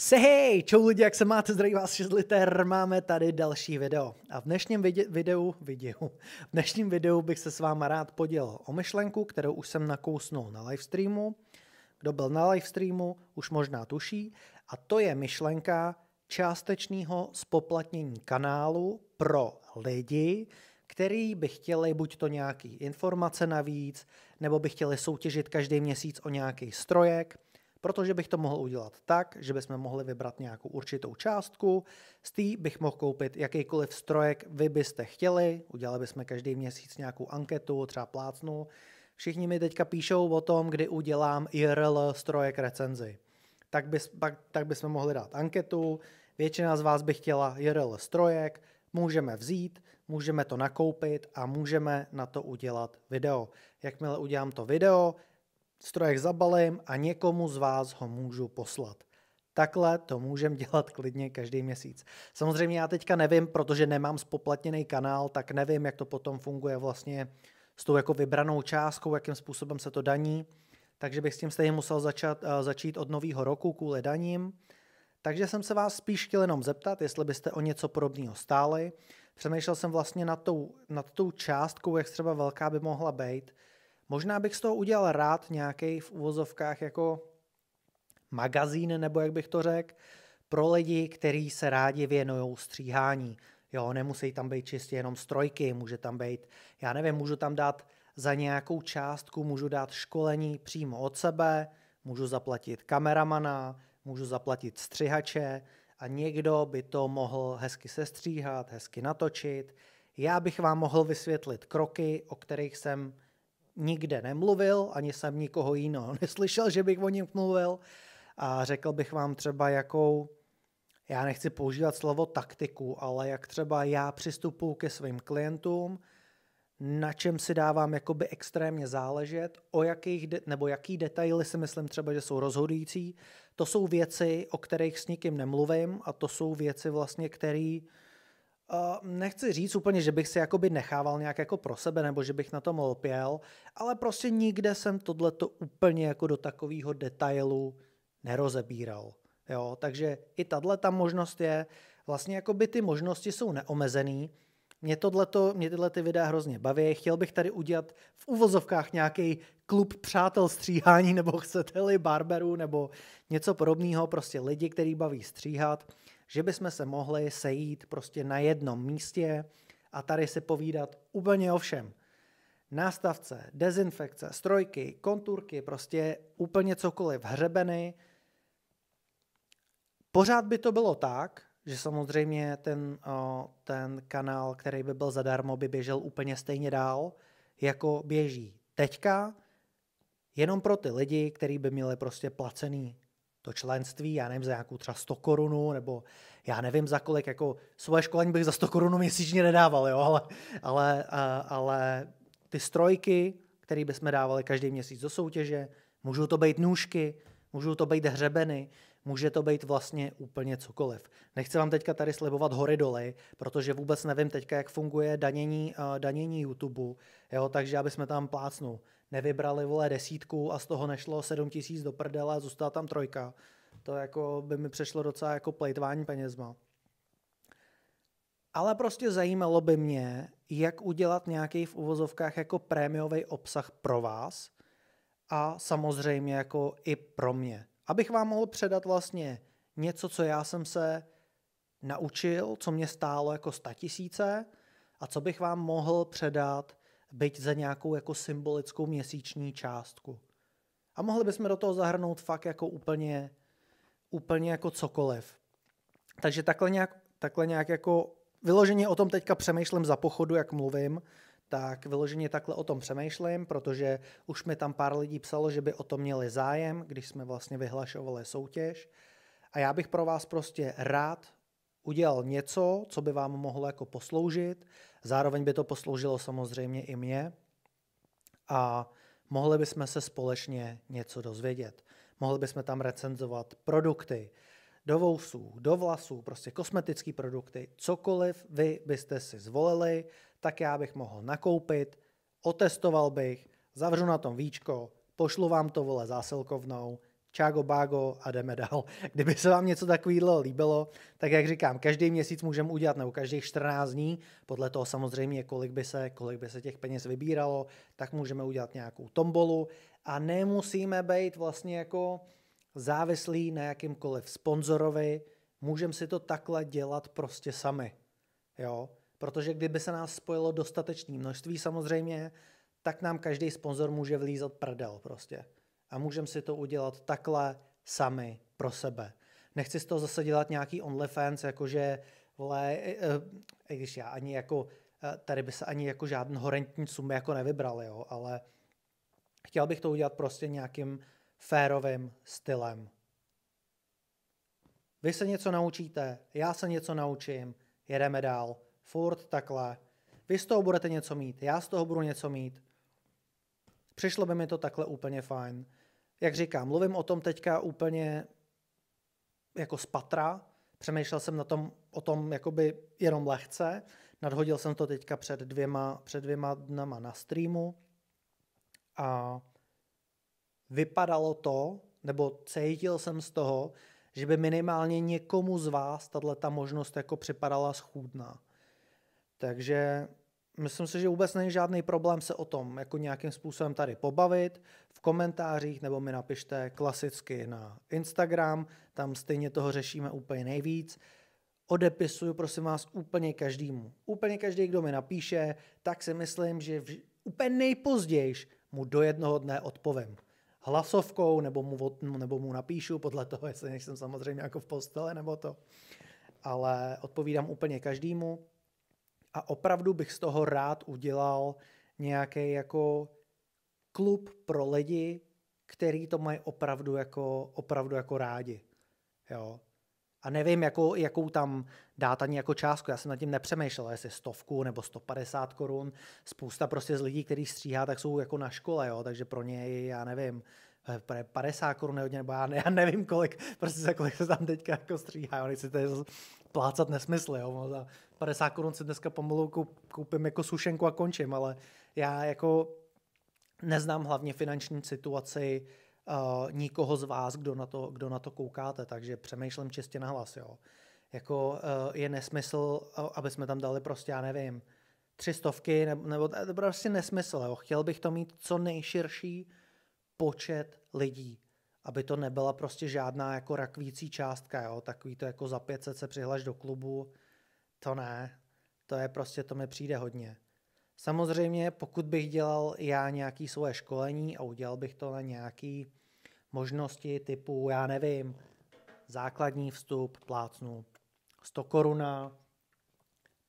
Sehej, čau lidi, jak se máte, zdraví vás 6 máme tady další video. A v dnešním vidě, videu, videu, v dnešním videu bych se s váma rád podělil o myšlenku, kterou už jsem nakousnul na livestreamu. Kdo byl na livestreamu, už možná tuší. A to je myšlenka částečného spoplatnění kanálu pro lidi, který by chtěli buď to nějaký informace navíc, nebo by chtěli soutěžit každý měsíc o nějaký strojek, protože bych to mohl udělat tak, že bychom mohli vybrat nějakou určitou částku, z té bych mohl koupit jakýkoliv strojek vy byste chtěli, udělali bychom každý měsíc nějakou anketu, třeba plácnu. Všichni mi teďka píšou o tom, kdy udělám IRL strojek recenzi. Tak, bys, pak, tak bychom mohli dát anketu, většina z vás by chtěla IRL strojek, můžeme vzít, můžeme to nakoupit a můžeme na to udělat video. Jakmile udělám to video, strojek zabalím a někomu z vás ho můžu poslat. Takhle to můžeme dělat klidně každý měsíc. Samozřejmě já teďka nevím, protože nemám spoplatněný kanál, tak nevím, jak to potom funguje vlastně s tou jako vybranou částkou, jakým způsobem se to daní. Takže bych s tím stejně musel začat, eh, začít od nového roku kvůli daním. Takže jsem se vás spíš chtěl jenom zeptat, jestli byste o něco podobného stáli. Přemýšlel jsem vlastně nad tou, nad tou částkou, jak třeba velká by mohla být, Možná bych z toho udělal rád nějaký v uvozovkách jako magazín, nebo jak bych to řekl, pro lidi, kteří se rádi věnují stříhání. Jo, nemusí tam být čistě jenom strojky, může tam být, já nevím, můžu tam dát za nějakou částku, můžu dát školení přímo od sebe, můžu zaplatit kameramana, můžu zaplatit střihače a někdo by to mohl hezky sestříhat, hezky natočit. Já bych vám mohl vysvětlit kroky, o kterých jsem nikde nemluvil, ani jsem nikoho jiného neslyšel, že bych o něm mluvil. A řekl bych vám třeba, jakou, já nechci používat slovo taktiku, ale jak třeba já přistupuji ke svým klientům, na čem si dávám jakoby extrémně záležet, o jakých de- nebo jaký detaily si myslím třeba, že jsou rozhodující. To jsou věci, o kterých s nikým nemluvím a to jsou věci vlastně, které Uh, nechci říct úplně, že bych si jakoby nechával nějak jako pro sebe, nebo že bych na tom lpěl, ale prostě nikde jsem tohleto úplně jako do takového detailu nerozebíral. Jo, takže i tahle ta možnost je, vlastně jako by ty možnosti jsou neomezený. Mě, tohleto, mě tyhle ty videa hrozně baví, chtěl bych tady udělat v uvozovkách nějaký klub přátel stříhání, nebo chcete-li barberů, nebo něco podobného, prostě lidi, který baví stříhat že bychom se mohli sejít prostě na jednom místě a tady si povídat úplně o všem. Nástavce, dezinfekce, strojky, konturky, prostě úplně cokoliv, hřebeny. Pořád by to bylo tak, že samozřejmě ten, ten kanál, který by byl zadarmo, by běžel úplně stejně dál, jako běží teďka, jenom pro ty lidi, kteří by měli prostě placený to členství, já nevím, za nějakou třeba 100 korunu, nebo já nevím za kolik, jako svoje školení bych za 100 korunu měsíčně nedával, jo, ale, ale, ale ty strojky, které bychom dávali každý měsíc do soutěže, můžou to být nůžky, můžou to být hřebeny, Může to být vlastně úplně cokoliv. Nechci vám teďka tady slibovat hory doly, protože vůbec nevím teďka, jak funguje danění, uh, danění YouTube, jo, takže aby jsme tam plácnu nevybrali vole desítku a z toho nešlo 7 tisíc do prdele a zůstala tam trojka. To jako by mi přešlo docela jako plejtvání penězma. Ale prostě zajímalo by mě, jak udělat nějaký v uvozovkách jako prémiový obsah pro vás a samozřejmě jako i pro mě abych vám mohl předat vlastně něco, co já jsem se naučil, co mě stálo jako tisíce a co bych vám mohl předat byť za nějakou jako symbolickou měsíční částku. A mohli bychom do toho zahrnout fakt jako úplně, úplně jako cokoliv. Takže takhle nějak, takhle nějak jako vyloženě o tom teďka přemýšlím za pochodu, jak mluvím, tak vyloženě takhle o tom přemýšlím, protože už mi tam pár lidí psalo, že by o to měli zájem, když jsme vlastně vyhlašovali soutěž. A já bych pro vás prostě rád udělal něco, co by vám mohlo jako posloužit. Zároveň by to posloužilo samozřejmě i mě. A mohli bychom se společně něco dozvědět. Mohli bychom tam recenzovat produkty, do vousů, do vlasů, prostě kosmetické produkty, cokoliv vy byste si zvolili, tak já bych mohl nakoupit, otestoval bych, zavřu na tom víčko, pošlu vám to vole zásilkovnou, čágo bágo a jdeme dál. Kdyby se vám něco takového líbilo, tak jak říkám, každý měsíc můžeme udělat, nebo každých 14 dní, podle toho samozřejmě, kolik by, se, kolik by se těch peněz vybíralo, tak můžeme udělat nějakou tombolu a nemusíme být vlastně jako závislí na jakýmkoliv sponzorovi, můžeme si to takhle dělat prostě sami. Jo? Protože kdyby se nás spojilo dostatečné množství samozřejmě, tak nám každý sponzor může vlízat prdel prostě. A můžeme si to udělat takhle sami pro sebe. Nechci z toho zase dělat nějaký OnlyFans, jakože, vole, i, e, e, i když já ani jako, e, tady by se ani jako žádný horentní sumy jako nevybral, jo, ale chtěl bych to udělat prostě nějakým férovým stylem. Vy se něco naučíte, já se něco naučím, jedeme dál. Furt takhle. Vy z toho budete něco mít, já z toho budu něco mít. Přišlo by mi to takhle úplně fajn. Jak říkám, mluvím o tom teďka úplně jako z patra. Přemýšlel jsem na tom, o tom jakoby jenom lehce. Nadhodil jsem to teďka před dvěma, před dvěma dnama na streamu. A vypadalo to, nebo cítil jsem z toho, že by minimálně někomu z vás tahle ta možnost jako připadala schůdná. Takže myslím si, že vůbec není žádný problém se o tom jako nějakým způsobem tady pobavit v komentářích nebo mi napište klasicky na Instagram, tam stejně toho řešíme úplně nejvíc. Odepisuju, prosím vás, úplně každému. Úplně každý, kdo mi napíše, tak si myslím, že v, úplně nejpozdějiš mu do jednoho dne odpovím hlasovkou, nebo mu, nebo mu napíšu, podle toho, jestli nejsem samozřejmě jako v postele nebo to. Ale odpovídám úplně každému a opravdu bych z toho rád udělal nějaký jako klub pro lidi, který to mají opravdu jako, opravdu jako rádi. Jo. A nevím, jakou, jakou tam dát ani jako částku. Já jsem nad tím nepřemýšlel, jestli stovku nebo 150 korun. Spousta prostě z lidí, kteří stříhá, tak jsou jako na škole, jo? takže pro něj, já nevím, 50 eh, korun hodně, nebo já, ne, já nevím kolik, prostě za kolik se tam teďka jako stříhá, Oni si to plácat nesmysly, jo, za 50 korun si dneska pomalu koupím jako sušenku a končím, ale já jako neznám hlavně finanční situaci Eh, nikoho z vás, kdo na, to, kdo na to koukáte, takže přemýšlím čistě na hlas. Jo. Jako uh, je nesmysl, eh, aby jsme tam dali prostě, já nevím, tři stovky, nebo, nebo to prostě nesmysl. Jo. Chtěl bych to mít co nejširší počet lidí, aby to nebyla prostě žádná jako rakvící částka, jo. takový to jako za 500 se přihlaš do klubu, to ne, to je prostě, to mi přijde hodně. Samozřejmě, pokud bych dělal já nějaké svoje školení a udělal bych to na nějaký možnosti typu, já nevím, základní vstup, plácnu 100 koruna,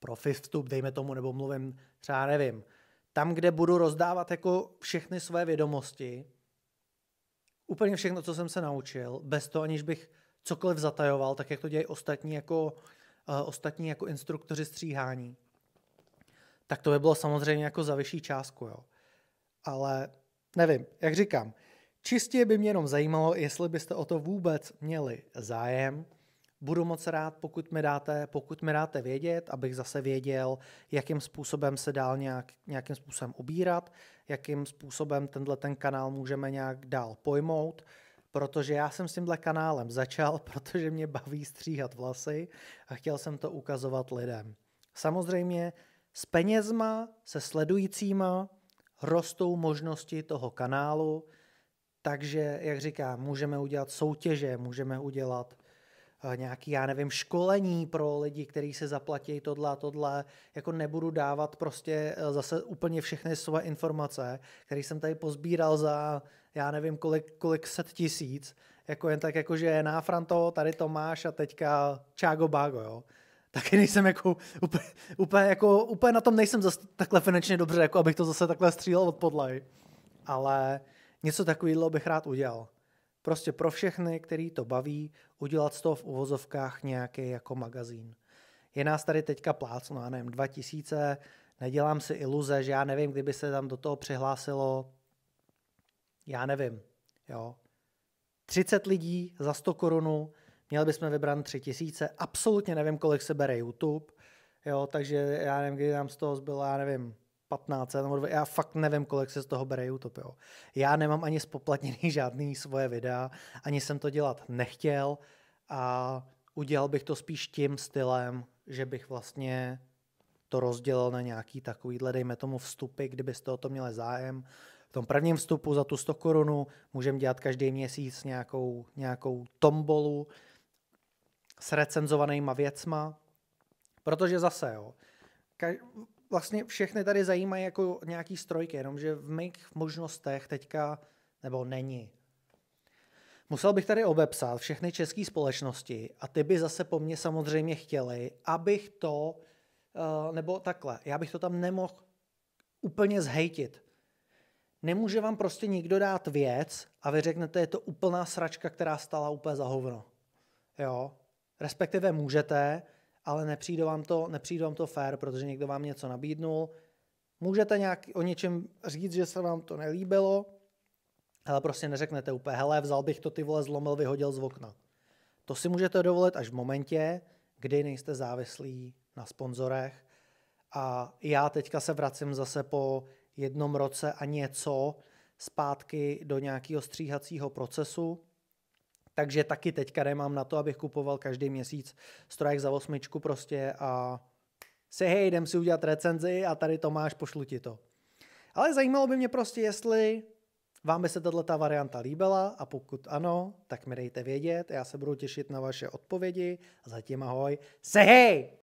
profi vstup, dejme tomu, nebo mluvím třeba, nevím, tam, kde budu rozdávat jako všechny své vědomosti, úplně všechno, co jsem se naučil, bez toho, aniž bych cokoliv zatajoval, tak jak to dělají ostatní jako, uh, ostatní jako instruktoři stříhání, tak to by bylo samozřejmě jako za vyšší částku. Jo. Ale nevím, jak říkám, Čistě by mě jenom zajímalo, jestli byste o to vůbec měli zájem. Budu moc rád, pokud mi dáte, pokud mi dáte vědět, abych zase věděl, jakým způsobem se dál nějak, nějakým způsobem ubírat, jakým způsobem tenhle ten kanál můžeme nějak dál pojmout, protože já jsem s tímhle kanálem začal, protože mě baví stříhat vlasy a chtěl jsem to ukazovat lidem. Samozřejmě s penězma, se sledujícíma rostou možnosti toho kanálu, takže, jak říkám, můžeme udělat soutěže, můžeme udělat eh, nějaký, já nevím, školení pro lidi, kteří se zaplatí tohle a tohle. Jako nebudu dávat prostě eh, zase úplně všechny své informace, které jsem tady pozbíral za, já nevím, kolik, kolik set tisíc. Jako jen tak, jako že na Franto, tady to máš a teďka Čágo Bágo, jo. Taky nejsem jako úplně, úplně, jako, úplně na tom nejsem zase takhle finančně dobře, jako abych to zase takhle střílel od podlahy. Ale uh, Něco takového bych rád udělal. Prostě pro všechny, který to baví, udělat z toho v uvozovkách nějaký jako magazín. Je nás tady teďka plácno, já nevím, 2000, nedělám si iluze, že já nevím, kdyby se tam do toho přihlásilo, já nevím, jo, 30 lidí za 100 korunu, měli bychom vybrat 3000, absolutně nevím, kolik se bere YouTube, jo, takže já nevím, kdy nám z toho zbylo, já nevím, 15, nebo já fakt nevím, kolik se z toho bere YouTube. Jo. Já nemám ani spoplatněný žádný svoje videa, ani jsem to dělat nechtěl a udělal bych to spíš tím stylem, že bych vlastně to rozdělil na nějaký takovýhle, dejme tomu vstupy, kdybyste o to měli zájem. V tom prvním vstupu za tu 100 korunu můžeme dělat každý měsíc nějakou, nějakou tombolu s recenzovanýma věcma, protože zase, jo, vlastně všechny tady zajímají jako nějaký strojky, jenomže v mých možnostech teďka nebo není. Musel bych tady obepsat všechny české společnosti a ty by zase po mně samozřejmě chtěli, abych to, eh, nebo takhle, já bych to tam nemohl úplně zhejtit. Nemůže vám prostě nikdo dát věc a vy řeknete, je to úplná sračka, která stala úplně za hovno. Jo? Respektive můžete, ale nepřijde vám, to, nepřijde vám to fair, protože někdo vám něco nabídnul. Můžete nějak o něčem říct, že se vám to nelíbilo, ale prostě neřeknete úplně, hele, vzal bych to ty vole, zlomil, vyhodil z okna. To si můžete dovolit až v momentě, kdy nejste závislí na sponzorech. A já teďka se vracím zase po jednom roce a něco zpátky do nějakého stříhacího procesu, takže taky teďka nemám na to, abych kupoval každý měsíc strojek za osmičku prostě a se hej, jdem si udělat recenzi a tady to máš, pošlu ti to. Ale zajímalo by mě prostě, jestli vám by se tato varianta líbila a pokud ano, tak mi dejte vědět, já se budu těšit na vaše odpovědi. Zatím ahoj, se hej!